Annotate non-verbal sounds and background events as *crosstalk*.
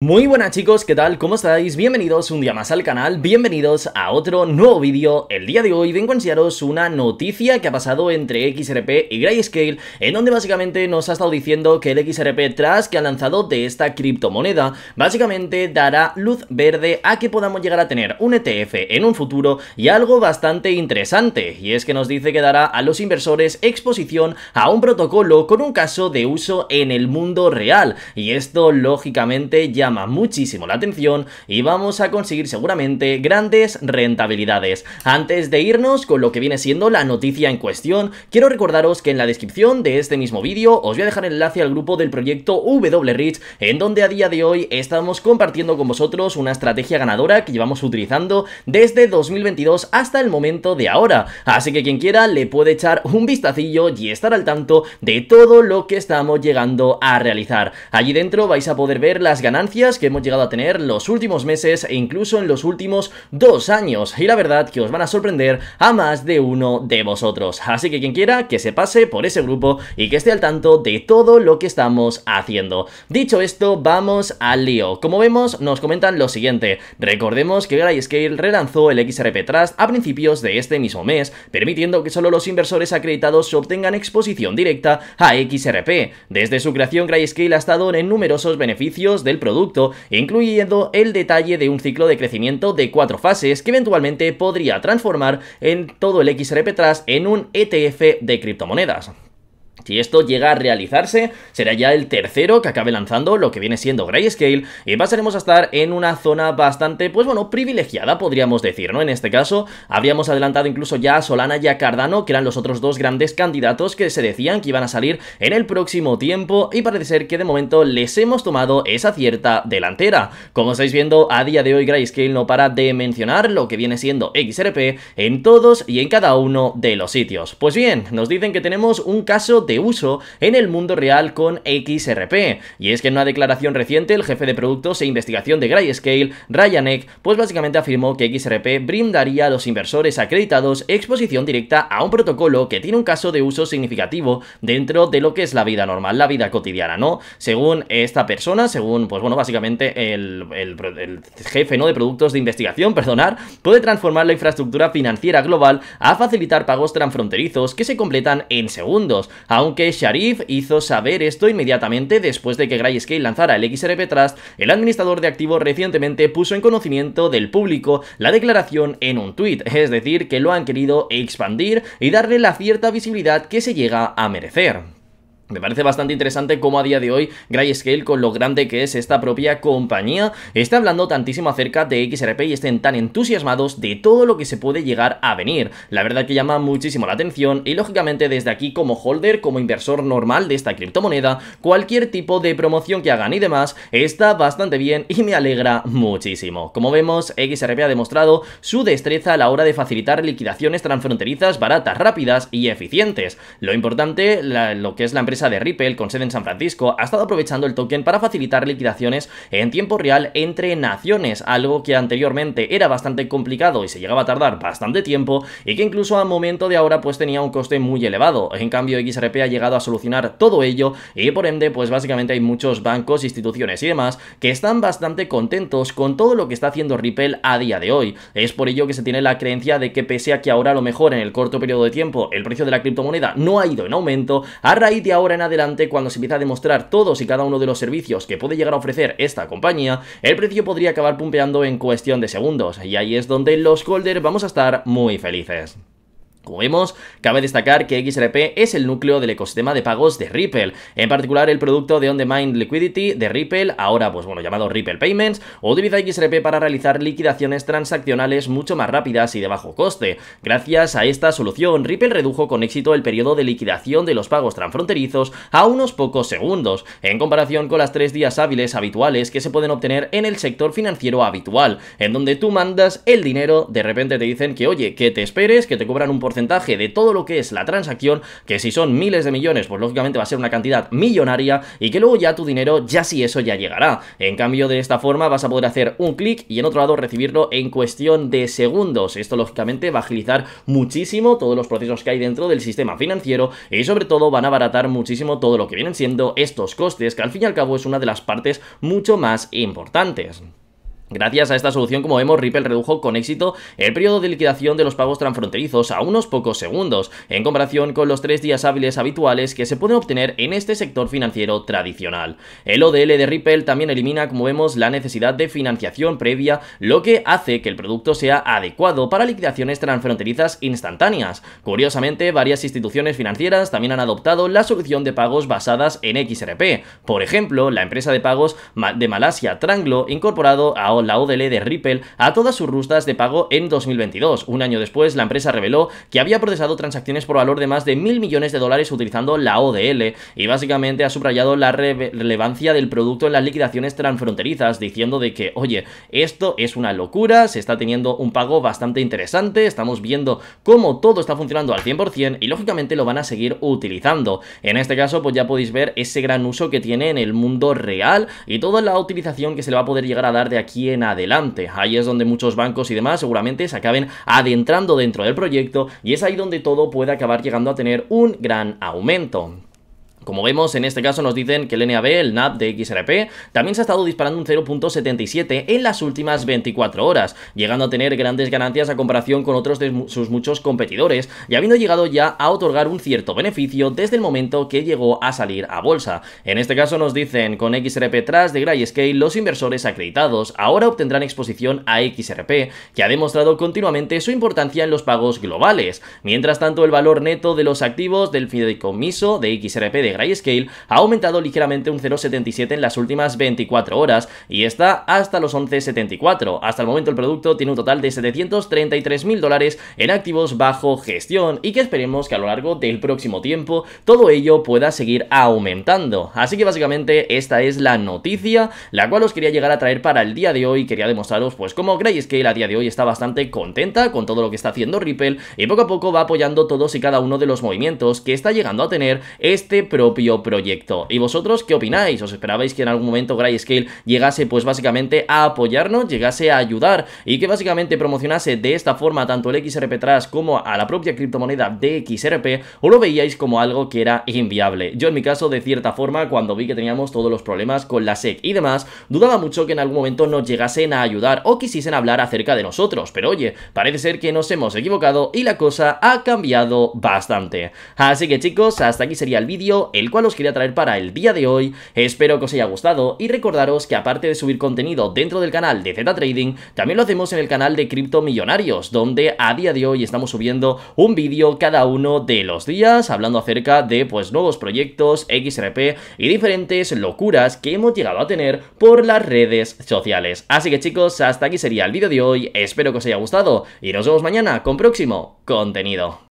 Muy buenas chicos, ¿qué tal? ¿Cómo estáis? Bienvenidos un día más al canal, bienvenidos a otro nuevo vídeo. El día de hoy vengo a enseñaros una noticia que ha pasado entre XRP y Grayscale, en donde básicamente nos ha estado diciendo que el XRP tras que ha lanzado de esta criptomoneda, básicamente dará luz verde a que podamos llegar a tener un ETF en un futuro y algo bastante interesante, y es que nos dice que dará a los inversores exposición a un protocolo con un caso de uso en el mundo real, y esto lógicamente ya muchísimo la atención y vamos a conseguir seguramente grandes rentabilidades. Antes de irnos con lo que viene siendo la noticia en cuestión, quiero recordaros que en la descripción de este mismo vídeo os voy a dejar el enlace al grupo del proyecto WRich, en donde a día de hoy estamos compartiendo con vosotros una estrategia ganadora que llevamos utilizando desde 2022 hasta el momento de ahora. Así que quien quiera le puede echar un vistacillo y estar al tanto de todo lo que estamos llegando a realizar. Allí dentro vais a poder ver las ganancias que hemos llegado a tener los últimos meses e incluso en los últimos dos años. Y la verdad que os van a sorprender a más de uno de vosotros. Así que quien quiera que se pase por ese grupo y que esté al tanto de todo lo que estamos haciendo. Dicho esto, vamos al lío. Como vemos, nos comentan lo siguiente. Recordemos que Grayscale relanzó el XRP Trust a principios de este mismo mes, permitiendo que solo los inversores acreditados obtengan exposición directa a XRP. Desde su creación, Grayscale ha estado en numerosos beneficios del producto incluyendo el detalle de un ciclo de crecimiento de cuatro fases que eventualmente podría transformar en todo el XRP en un ETF de criptomonedas. Si esto llega a realizarse, será ya el tercero que acabe lanzando lo que viene siendo Grayscale y pasaremos a estar en una zona bastante, pues bueno, privilegiada podríamos decir, ¿no? En este caso, habríamos adelantado incluso ya a Solana y a Cardano, que eran los otros dos grandes candidatos que se decían que iban a salir en el próximo tiempo y parece ser que de momento les hemos tomado esa cierta delantera. Como estáis viendo, a día de hoy Grayscale no para de mencionar lo que viene siendo XRP en todos y en cada uno de los sitios. Pues bien, nos dicen que tenemos un caso de uso en el mundo real con XRP. Y es que en una declaración reciente, el jefe de productos e investigación de Grayscale, Ryan Eck, pues básicamente afirmó que XRP brindaría a los inversores acreditados exposición directa a un protocolo que tiene un caso de uso significativo dentro de lo que es la vida normal, la vida cotidiana, ¿no? Según esta persona, según, pues bueno, básicamente el, jefe, ¿no? De productos de investigación, *laughs* perdonar, puede transformar la infraestructura financiera global a facilitar pagos transfronterizos que se completan en segundos, aún aunque Sharif hizo saber esto inmediatamente después de que Grayscale lanzara el XRP Trust, el administrador de activos recientemente puso en conocimiento del público la declaración en un tweet, es decir, que lo han querido expandir y darle la cierta visibilidad que se llega a merecer. Me parece bastante interesante cómo a día de hoy Grayscale, con lo grande que es esta propia compañía, está hablando tantísimo acerca de XRP y estén tan entusiasmados de todo lo que se puede llegar a venir. La verdad que llama muchísimo la atención y lógicamente desde aquí como holder, como inversor normal de esta criptomoneda, cualquier tipo de promoción que hagan y demás está bastante bien y me alegra muchísimo. Como vemos, XRP ha demostrado su destreza a la hora de facilitar liquidaciones transfronterizas baratas, rápidas y eficientes. Lo importante, lo que es la empresa de Ripple, con sede en San Francisco, ha estado aprovechando el token para facilitar liquidaciones en tiempo real entre naciones, algo que anteriormente era bastante complicado y se llegaba a tardar bastante tiempo y que incluso a momento de ahora pues tenía un coste muy elevado. En cambio, XRP ha llegado a solucionar todo ello y por ende pues básicamente hay muchos bancos, instituciones y demás que están bastante contentos con todo lo que está haciendo Ripple a día de hoy. Es por ello que se tiene la creencia de que pese a que ahora a lo mejor en el corto periodo de tiempo el precio de la criptomoneda no ha ido en aumento, a raíz de ahora en adelante, cuando se empieza a demostrar todos y cada uno de los servicios que puede llegar a ofrecer esta compañía, el precio podría acabar pumpeando en cuestión de segundos, y ahí es donde los holders vamos a estar muy felices. Como vemos, cabe destacar que XRP es el núcleo del ecosistema de pagos de Ripple, en particular el producto de on-demand liquidity de Ripple, ahora pues bueno, llamado Ripple Payments, utiliza XRP para realizar liquidaciones transaccionales mucho más rápidas y de bajo coste. Gracias a esta solución, Ripple redujo con éxito el periodo de liquidación de los pagos transfronterizos a unos pocos segundos, en comparación con las tres días hábiles habituales que se pueden obtener en el sector financiero habitual, en donde tú mandas el dinero, de repente te dicen que oye, que te esperes, que te cobran un porcentaje de todo lo que es la transacción, que si son miles de millones, pues lógicamente va a ser una cantidad millonaria y que luego ya tu dinero, ya si eso ya llegará. En cambio, de esta forma vas a poder hacer un clic y en otro lado recibirlo en cuestión de segundos. Esto lógicamente va a agilizar muchísimo todos los procesos que hay dentro del sistema financiero y sobre todo van a abaratar muchísimo todo lo que vienen siendo estos costes, que al fin y al cabo es una de las partes mucho más importantes. Gracias a esta solución, como vemos, Ripple redujo con éxito el periodo de liquidación de los pagos transfronterizos a unos pocos segundos, en comparación con los tres días hábiles habituales que se pueden obtener en este sector financiero tradicional. El ODL de Ripple también elimina, como vemos, la necesidad de financiación previa, lo que hace que el producto sea adecuado para liquidaciones transfronterizas instantáneas. Curiosamente, varias instituciones financieras también han adoptado la solución de pagos basadas en XRP. Por ejemplo, la empresa de pagos de Malasia Tranglo incorporado a la ODL de Ripple a todas sus rutas de pago en 2022. Un año después, la empresa reveló que había procesado transacciones por valor de más de mil millones de dólares utilizando la ODL y básicamente ha subrayado la relevancia del producto en las liquidaciones transfronterizas, diciendo de que, oye, esto es una locura, se está teniendo un pago bastante interesante, estamos viendo cómo todo está funcionando al 100% y lógicamente lo van a seguir utilizando. En este caso, pues ya podéis ver ese gran uso que tiene en el mundo real y toda la utilización que se le va a poder llegar a dar de aquí en adelante. Ahí es donde muchos bancos y demás seguramente se acaben adentrando dentro del proyecto y es ahí donde todo puede acabar llegando a tener un gran aumento. Como vemos, en este caso nos dicen que el NAB, el NAB de XRP, también se ha estado disparando un 0.77 en las últimas 24 horas, llegando a tener grandes ganancias a comparación con otros de sus muchos competidores y habiendo llegado ya a otorgar un cierto beneficio desde el momento que llegó a salir a bolsa. En este caso nos dicen, con XRP tras de Grayscale, los inversores acreditados ahora obtendrán exposición a XRP, que ha demostrado continuamente su importancia en los pagos globales. Mientras tanto, el valor neto de los activos del fideicomiso de XRP de Grayscale ha aumentado ligeramente un 0,77 en las últimas 24 horas y está hasta los 11,74. Hasta el momento el producto tiene un total de 733 mil dólares en activos bajo gestión y que esperemos que a lo largo del próximo tiempo todo ello pueda seguir aumentando. Así que básicamente esta es la noticia la cual os quería llegar a traer para el día de hoy. Quería demostraros pues cómo Grayscale a día de hoy está bastante contenta con todo lo que está haciendo Ripple y poco a poco va apoyando todos y cada uno de los movimientos que está llegando a tener este producto proyecto. ¿Y vosotros qué opináis? ¿Os esperabais que en algún momento Grayscale llegase pues básicamente a apoyarnos, llegase a ayudar y que básicamente promocionase de esta forma tanto el XRP tras como a la propia criptomoneda de XRP o lo veíais como algo que era inviable? Yo en mi caso de cierta forma cuando vi que teníamos todos los problemas con la SEC y demás, dudaba mucho que en algún momento nos llegasen a ayudar o quisiesen hablar acerca de nosotros, pero oye, parece ser que nos hemos equivocado y la cosa ha cambiado bastante. Así que chicos, hasta aquí sería el vídeo, el cual os quería traer para el día de hoy. Espero que os haya gustado y recordaros que aparte de subir contenido dentro del canal de Z Trading, también lo hacemos en el canal de Cripto Millonarios, donde a día de hoy estamos subiendo un vídeo cada uno de los días hablando acerca de pues nuevos proyectos, XRP y diferentes locuras que hemos llegado a tener por las redes sociales. Así que chicos, hasta aquí sería el vídeo de hoy, espero que os haya gustado y nos vemos mañana con próximo contenido.